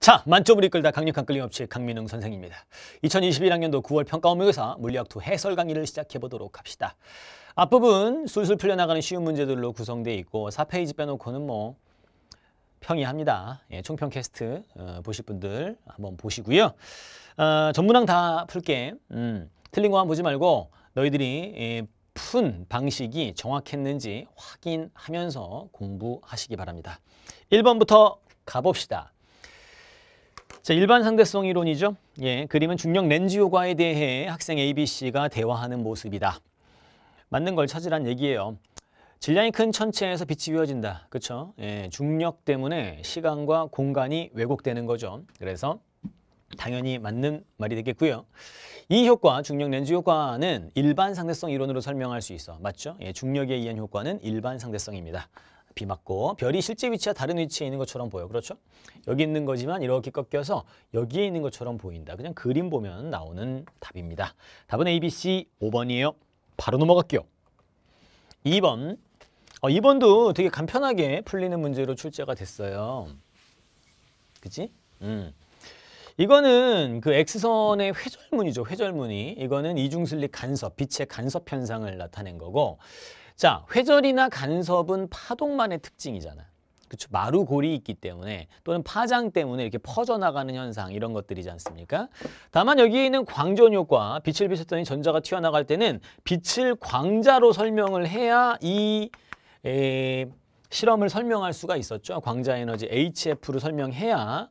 자, 만점을 이끌다 강력한 끌림없이 강민웅 선생입니다. 2021학년도 9월 평가원모의고사 물리학 2 해설 강의를 시작해보도록 합시다. 앞부분 술술 풀려나가는 쉬운 문제들로 구성돼 있고 4페이지 빼놓고는 뭐 평이합니다. 예, 총평 캐스트 어, 보실 분들 한번 보시고요. 어, 전문항 다 풀게. 음, 틀린 거만 보지 말고 너희들이 예, 푼 방식이 정확했는지 확인하면서 공부하시기 바랍니다. 1번부터 가봅시다. 자, 일반 상대성 이론이죠. 예, 그림은 중력 렌즈 효과에 대해 학생 ABC가 대화하는 모습이다. 맞는 걸 찾으란 얘기예요. 질량이 큰 천체에서 빛이 이어진다. 그렇죠? 예, 중력 때문에 시간과 공간이 왜곡되는 거죠. 그래서 당연히 맞는 말이 되겠고요. 이 효과, 중력 렌즈 효과는 일반 상대성 이론으로 설명할 수 있어. 맞죠? 예, 중력에 의한 효과는 일반 상대성입니다. 높이 맞고 별이 실제 위치와 다른 위치에 있는 것처럼 보여. 그렇죠? 여기 있는 거지만 이렇게 꺾여서 여기에 있는 것처럼 보인다. 그냥 그림 보면 나오는 답입니다. 답은 A, B, C 5번이에요. 바로 넘어갈게요. 2번. 어, 2번도 되게 간편하게 풀리는 문제로 출제가 됐어요. 그치? 음. 이거는 그 X선의 회절문이죠. 회절문이. 이거는 이중슬릿 간섭, 빛의 간섭 현상을 나타낸 거고 자, 회절이나 간섭은 파동만의 특징이잖아. 그렇죠. 마루골이 있기 때문에 또는 파장 때문에 이렇게 퍼져나가는 현상 이런 것들이지 않습니까? 다만 여기에 있는 광전 효과, 빛을 비췄더니 전자가 튀어나갈 때는 빛을 광자로 설명을 해야 이 에, 실험을 설명할 수가 있었죠. 광자 에너지 HF로 설명해야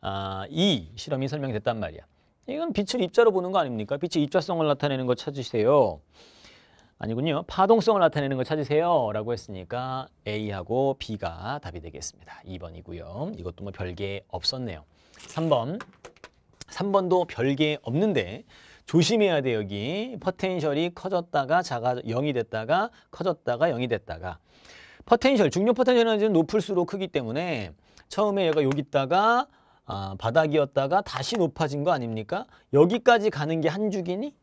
아, 이 실험이 설명됐단 말이야. 이건 빛을 입자로 보는 거 아닙니까? 빛의 입자성을 나타내는 거 찾으세요. 아니군요. 파동성을 나타내는 걸 찾으세요. 라고 했으니까 A하고 B가 답이 되겠습니다. 2번이고요. 이것도 뭐 별게 없었네요. 3번. 3번도 별게 없는데 조심해야 돼 여기. 퍼텐셜이 커졌다가 작아 0이 됐다가 커졌다가 0이 됐다가 퍼텐셜, 중력 퍼텐셜은 높을수록 크기 때문에 처음에 얘가 여기 있다가 아, 바닥이었다가 다시 높아진 거 아닙니까? 여기까지 가는 게 한 주기니?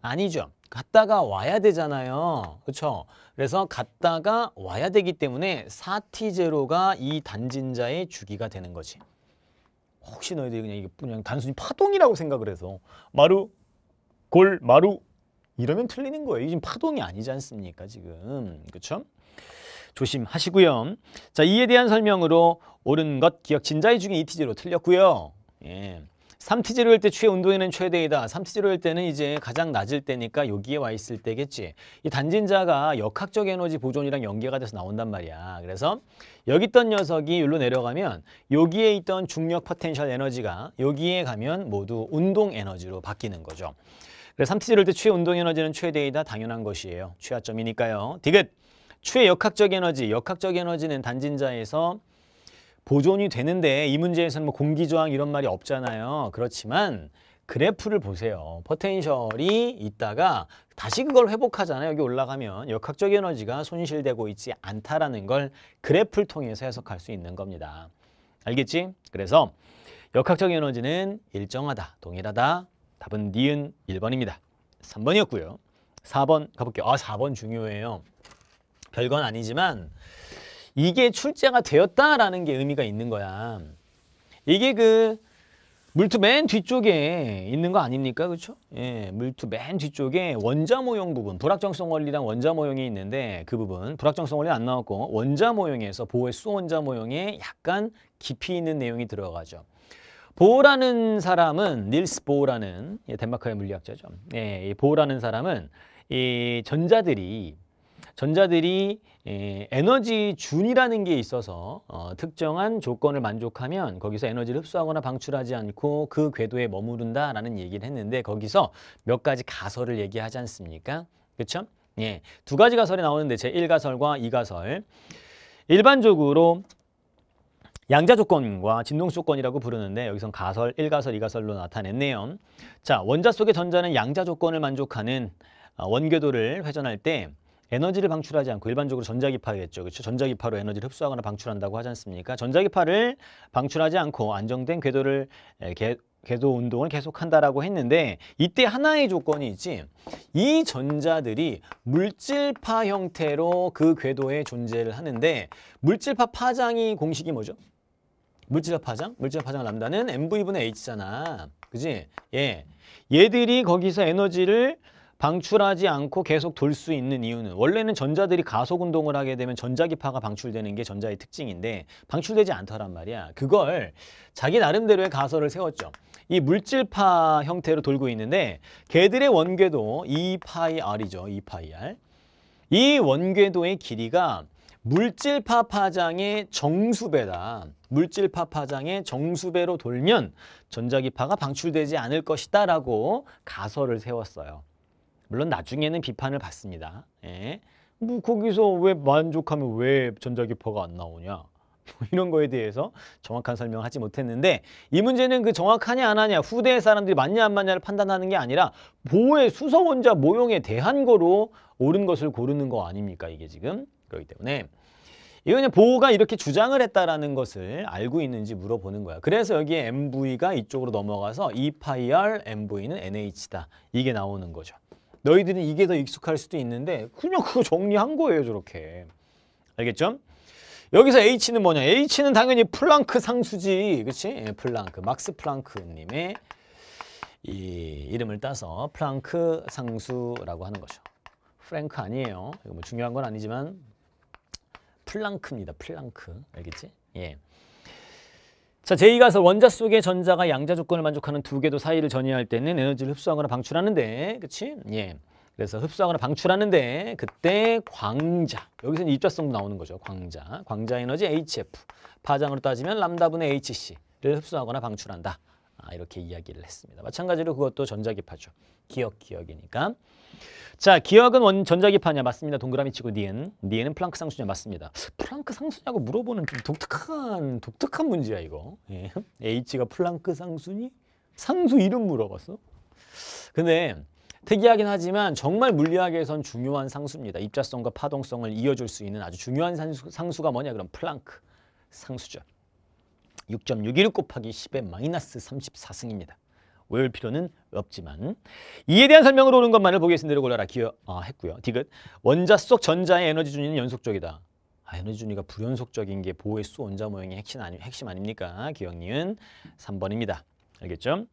아니죠. 갔다가 와야 되잖아요. 그렇죠? 그래서 갔다가 와야 되기 때문에 4T0가 이 단진자의 주기가 되는 거지. 혹시 너희들이 그냥 이게 그냥 단순히 파동이라고 생각을 해서 마루, 골, 마루 이러면 틀리는 거예요. 지금 파동이 아니지 않습니까? 지금. 그렇죠? 조심하시고요. 자, 이에 대한 설명으로 옳은 것 기억 진자의 중에 이티제 틀렸고요. 예. 3T제로일 때 추의 운동에는 최대이다. 3T제로일 때는 이제 가장 낮을 때니까 여기에 와 있을 때겠지. 이 단진자가 역학적 에너지 보존이랑 연계가 돼서 나온단 말이야. 그래서 여기 있던 녀석이 여기로 내려가면 여기에 있던 중력 포텐셜 에너지가 여기에 가면 모두 운동 에너지로 바뀌는 거죠. 그래서 3T제로일 때 추의 운동 에너지는 최대이다. 당연한 것이에요. 최하점이니까요. 디귿! 추의 역학적 에너지, 역학적 에너지는 단진자에서 보존이 되는데 이 문제에서는 뭐 공기저항 이런 말이 없잖아요. 그렇지만 그래프를 보세요. 포텐셜이 있다가 다시 그걸 회복하잖아요. 여기 올라가면 역학적 에너지가 손실되고 있지 않다라는 걸 그래프를 통해서 해석할 수 있는 겁니다. 알겠지? 그래서 역학적 에너지는 일정하다, 동일하다. 답은 니은 1번입니다. 3번이었고요. 4번 가볼게요. 아, 4번 중요해요. 별건 아니지만 이게 출제가 되었다라는 게 의미가 있는 거야. 이게 그 물투 맨 뒤쪽에 있는 거 아닙니까? 그렇죠? 예, 물투 맨 뒤쪽에 원자 모형 부분, 불확정성 원리랑 원자 모형이 있는데 그 부분, 불확정성 원리 안 나왔고 원자 모형에서 보의 수원자 모형에 약간 깊이 있는 내용이 들어가죠. 보라는 사람은 닐스 보라는 예, 덴마크의 물리학자죠. 예, 보라는 사람은 이 전자들이 전자들이 예, 에너지 준이라는 게 있어서 어, 특정한 조건을 만족하면 거기서 에너지를 흡수하거나 방출하지 않고 그 궤도에 머무른다라는 얘기를 했는데 거기서 몇 가지 가설을 얘기하지 않습니까? 그렇죠? 예, 두 가지 가설이 나오는데 제1가설과 2가설 일반적으로 양자 조건과 진동 조건이라고 부르는데 여기선 가설 1가설 2가설로 나타냈네요. 자, 원자 속의 전자는 양자 조건을 만족하는 어, 원궤도를 회전할 때 에너지를 방출하지 않고 일반적으로 전자기파겠죠. 그렇죠? 전자기파로 에너지를 흡수하거나 방출한다고 하지 않습니까? 전자기파를 방출하지 않고 안정된 궤도를 개, 예, 궤도 운동을 계속한다라고 했는데 이때 하나의 조건이 있지. 이 전자들이 물질파 형태로 그 궤도에 존재를 하는데 물질파 파장이 공식이 뭐죠? 물질파 파장? 물질파 파장 람다는 mv분의 h잖아. 그지? 예. 얘들이 거기서 에너지를 방출하지 않고 계속 돌 수 있는 이유는 원래는 전자들이 가속 운동을 하게 되면 전자기파가 방출되는 게 전자의 특징인데 방출되지 않더란 말이야. 그걸 자기 나름대로의 가설을 세웠죠. 이 물질파 형태로 돌고 있는데 걔들의 원궤도 2파이R이죠. 2파이R. 이 원궤도의 길이가 물질파 파장의 정수배다. 물질파 파장의 정수배로 돌면 전자기파가 방출되지 않을 것이다 라고 가설을 세웠어요. 물론 나중에는 비판을 받습니다. 예. 뭐 거기서 왜 만족하면 왜 전자기파가 안 나오냐? 뭐 이런 거에 대해서 정확한 설명하지 못했는데 이 문제는 그 정확하냐 안 하냐 후대의 사람들이 맞냐 안 맞냐를 판단하는 게 아니라 보호의 수서원자 모형에 대한 거로 옳은 것을 고르는 거 아닙니까 이게 지금 그렇기 때문에 이거는 보호가 이렇게 주장을 했다라는 것을 알고 있는지 물어보는 거야. 그래서 여기에 MV가 이쪽으로 넘어가서 E파이R MV는 NH다. 이게 나오는 거죠. 너희들은 이게 더 익숙할 수도 있는데 그냥 그거 정리한 거예요 저렇게 알겠죠? 여기서 H는 뭐냐? H는 당연히 플랑크 상수지 그치? 예, 플랑크 막스 플랑크님의 이 이름을 따서 플랑크 상수라고 하는 거죠 프랭크 아니에요 이거 뭐 중요한 건 아니지만 플랑크입니다 플랑크 알겠지? 예. 자, 제2가설 원자 속의 전자가 양자 조건을 만족하는 두 개도 사이를 전이할 때는 에너지를 흡수하거나 방출하는데, 그치? 예. 그래서 흡수하거나 방출하는데 그때 광자, 여기서 입자성도 나오는 거죠. 광자, 광자 에너지 HF, 파장으로 따지면 람다분의 HC를 흡수하거나 방출한다. 아, 이렇게 이야기를 했습니다. 마찬가지로 그것도 전자기파죠. 기억, 기억이니까. 자, 기억은 원, 전자기판이야. 맞습니다. 동그라미 치고 니은. 니은은 플랑크 상수냐. 맞습니다. 플랑크 상수냐고 물어보는 좀 독특한, 독특한 문제야, 이거. 예. H가 플랑크 상수니? 상수 이름 물어봤어? 근데 특이하긴 하지만 정말 물리학에선 중요한 상수입니다. 입자성과 파동성을 이어줄 수 있는 아주 중요한 상수, 상수가 뭐냐? 그럼 플랑크 상수죠. 6.616 곱하기 10의 마이너스 34승입니다. 외울 필요는 없지만 이에 대한 설명으로 오는 것만을 보겠습니다. 골라라 기어 아, 했고요. 디귿 원자 속 전자의 에너지 준위는 연속적이다. 아, 에너지 준위가 불연속적인 게 보의 수 원자 모형의 핵심, 아니, 핵심 아닙니까? 기억니은 3번입니다. 알겠죠?